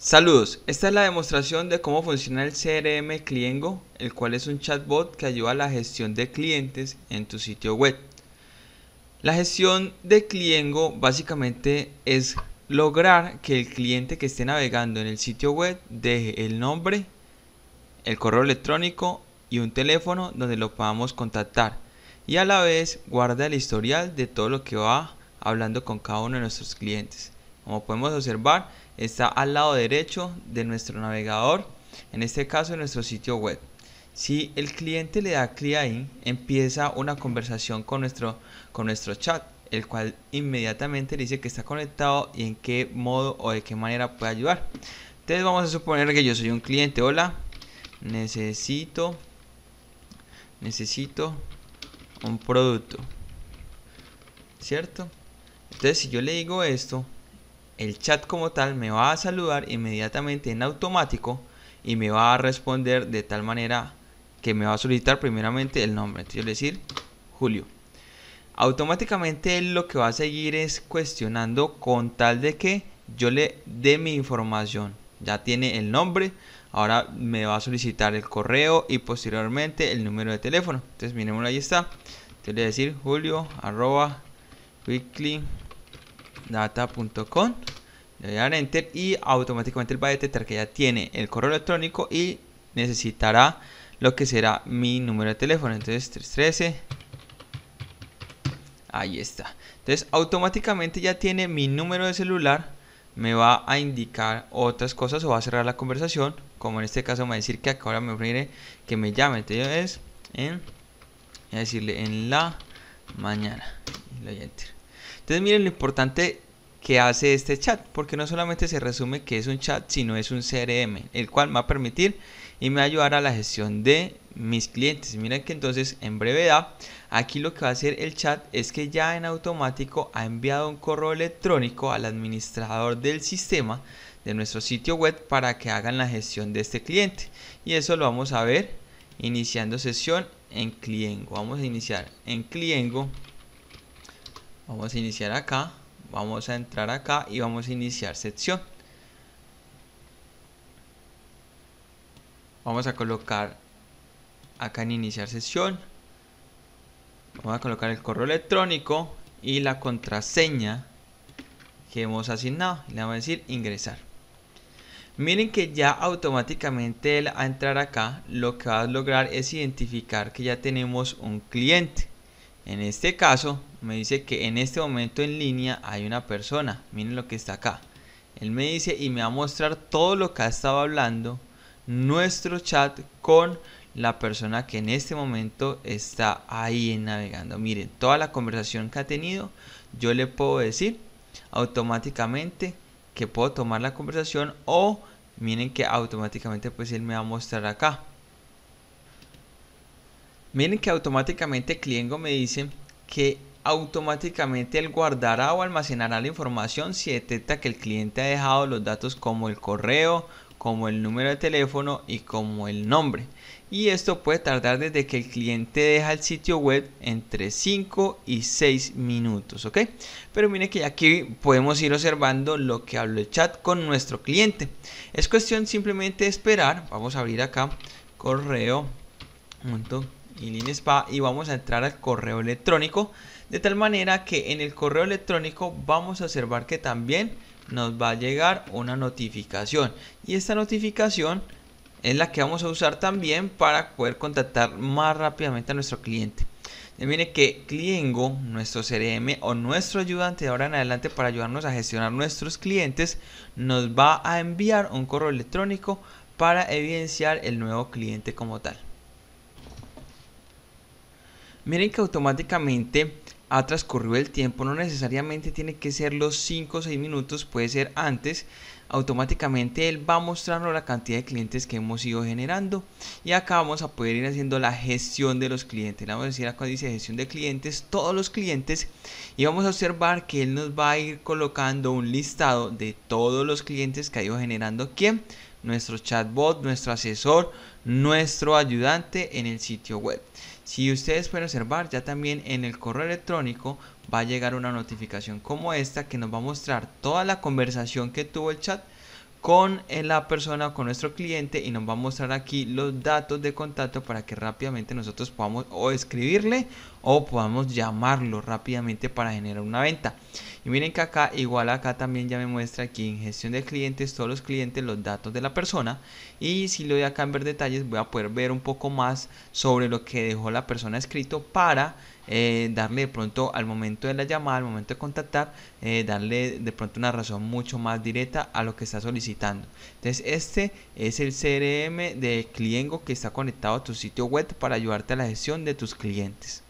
Saludos, esta es la demostración de cómo funciona el CRM Cliengo, el cual es un chatbot que ayuda a la gestión de clientes en tu sitio web. La gestión de Cliengo básicamente es lograr que el cliente que esté navegando en el sitio web deje el nombre, el correo electrónico y un teléfono donde lo podamos contactar y a la vez guarda el historial de todo lo que va hablando con cada uno de nuestros clientes. Como podemos observar, está al lado derecho de nuestro navegador, en este caso en nuestro sitio web. Si el cliente le da clic ahí, empieza una conversación con nuestro, con nuestro chat, el cual inmediatamente dice que está conectado y en qué modo o de qué manera puede ayudar. Entonces vamos a suponer que yo soy un cliente, hola, necesito, necesito un producto, ¿cierto? Entonces si yo le digo esto, el chat como tal me va a saludar inmediatamente en automático y me va a responder de tal manera que me va a solicitar primeramente el nombre, entonces, a decir, Julio. Automáticamente lo que va a seguir es cuestionando con tal de que yo le dé mi información. Ya tiene el nombre, ahora me va a solicitar el correo y posteriormente el número de teléfono. Entonces, miremoslo ahí está. Entonces, le voy a decir julio arroba le voy a dar enter y automáticamente el va a detectar que ya tiene el correo electrónico y necesitará lo que será mi número de teléfono. Entonces 313. Ahí está. Entonces automáticamente ya tiene mi número de celular. Me va a indicar otras cosas o va a cerrar la conversación. Como en este caso me va a decir que ahora me ofrece que me llame. Entonces en, voy a decirle en la mañana. Entonces miren lo importante que hace este chat, porque no solamente se resume que es un chat, sino es un CRM, el cual me va a permitir y me va a ayudar a la gestión de mis clientes. Miren que entonces en brevedad, aquí lo que va a hacer el chat es que ya en automático ha enviado un correo electrónico al administrador del sistema de nuestro sitio web para que hagan la gestión de este cliente. Y eso lo vamos a ver iniciando sesión en Cliengo. Vamos a iniciar en Cliengo. Vamos a iniciar acá vamos a entrar acá y vamos a iniciar sección vamos a colocar acá en iniciar sesión vamos a colocar el correo electrónico y la contraseña que hemos asignado le vamos a decir ingresar miren que ya automáticamente al entrar acá lo que va a lograr es identificar que ya tenemos un cliente en este caso me dice que en este momento en línea hay una persona. Miren lo que está acá. Él me dice y me va a mostrar todo lo que ha estado hablando nuestro chat con la persona que en este momento está ahí navegando. Miren, toda la conversación que ha tenido, yo le puedo decir automáticamente que puedo tomar la conversación o miren que automáticamente pues él me va a mostrar acá Miren que automáticamente Cliengo me dice que automáticamente él guardará o almacenará la información si detecta que el cliente ha dejado los datos como el correo, como el número de teléfono y como el nombre. Y esto puede tardar desde que el cliente deja el sitio web entre 5 y 6 minutos, ¿ok? Pero miren que aquí podemos ir observando lo que habló el chat con nuestro cliente. Es cuestión simplemente de esperar. Vamos a abrir acá correo y vamos a entrar al correo electrónico. De tal manera que en el correo electrónico vamos a observar que también nos va a llegar una notificación. Y esta notificación es la que vamos a usar también para poder contactar más rápidamente a nuestro cliente. mire que Cliengo, nuestro CRM o nuestro ayudante de ahora en adelante para ayudarnos a gestionar nuestros clientes, nos va a enviar un correo electrónico para evidenciar el nuevo cliente como tal. Miren que automáticamente ha transcurrido el tiempo, no necesariamente tiene que ser los 5 o 6 minutos, puede ser antes. Automáticamente él va mostrando la cantidad de clientes que hemos ido generando y acá vamos a poder ir haciendo la gestión de los clientes. Vamos a decir acá dice gestión de clientes, todos los clientes y vamos a observar que él nos va a ir colocando un listado de todos los clientes que ha ido generando quién nuestro chatbot, nuestro asesor, nuestro ayudante en el sitio web. Si ustedes pueden observar, ya también en el correo electrónico va a llegar una notificación como esta que nos va a mostrar toda la conversación que tuvo el chat con eh, la persona con nuestro cliente y nos va a mostrar aquí los datos de contacto para que rápidamente nosotros podamos o escribirle o podamos llamarlo rápidamente para generar una venta. Y miren que acá, igual acá también ya me muestra aquí en gestión de clientes, todos los clientes, los datos de la persona. Y si lo doy acá cambiar detalles, voy a poder ver un poco más sobre lo que dejó la persona escrito para eh, darle de pronto al momento de la llamada, al momento de contactar, eh, darle de pronto una razón mucho más directa a lo que está solicitando. Entonces, este es el CRM de Cliengo que está conectado a tu sitio web para ayudarte a la gestión de tus clientes.